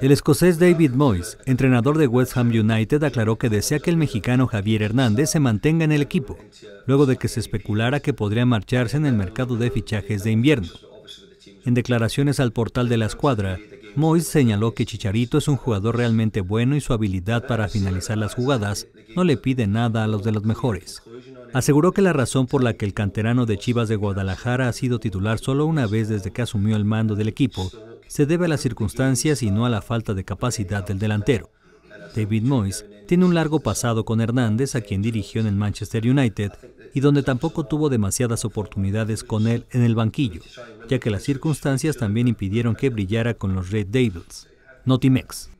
El escocés David Moyes, entrenador de West Ham United, aclaró que desea que el mexicano Javier Hernández se mantenga en el equipo, luego de que se especulara que podría marcharse en el mercado de fichajes de invierno. En declaraciones al portal de la escuadra, Moyes señaló que Chicharito es un jugador realmente bueno y su habilidad para finalizar las jugadas no le pide nada a los de los mejores. Aseguró que la razón por la que el canterano de Chivas de Guadalajara ha sido titular solo una vez desde que asumió el mando del equipo se debe a las circunstancias y no a la falta de capacidad del delantero. David Moyes tiene un largo pasado con Hernández, a quien dirigió en el Manchester United, y donde tampoco tuvo demasiadas oportunidades con él en el banquillo, ya que las circunstancias también impidieron que brillara con los Red Devils. Notimex.